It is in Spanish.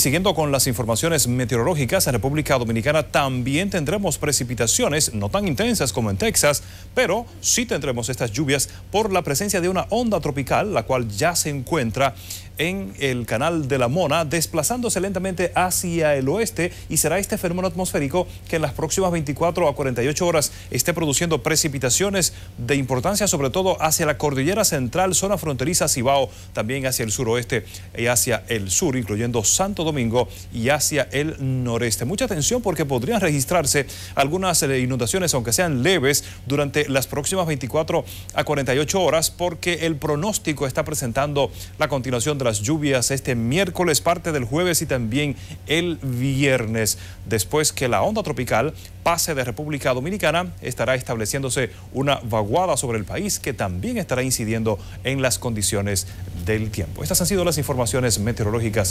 siguiendo con las informaciones meteorológicas, en República Dominicana también tendremos precipitaciones, no tan intensas como en Texas, pero sí tendremos estas lluvias por la presencia de una onda tropical, la cual ya se encuentra en el canal de la Mona, desplazándose lentamente hacia el oeste y será este fenómeno atmosférico que en las próximas 24 a 48 horas esté produciendo precipitaciones de importancia, sobre todo hacia la cordillera central, zona fronteriza Cibao, también hacia el suroeste y hacia el sur, incluyendo Santo Domingo y hacia el noreste. Mucha atención porque podrían registrarse algunas eh, inundaciones, aunque sean leves, durante las próximas 24 a 48 horas, porque el pronóstico está presentando la continuación de la lluvias este miércoles, parte del jueves y también el viernes. Después que la onda tropical pase de República Dominicana, estará estableciéndose una vaguada sobre el país que también estará incidiendo en las condiciones del tiempo. Estas han sido las informaciones meteorológicas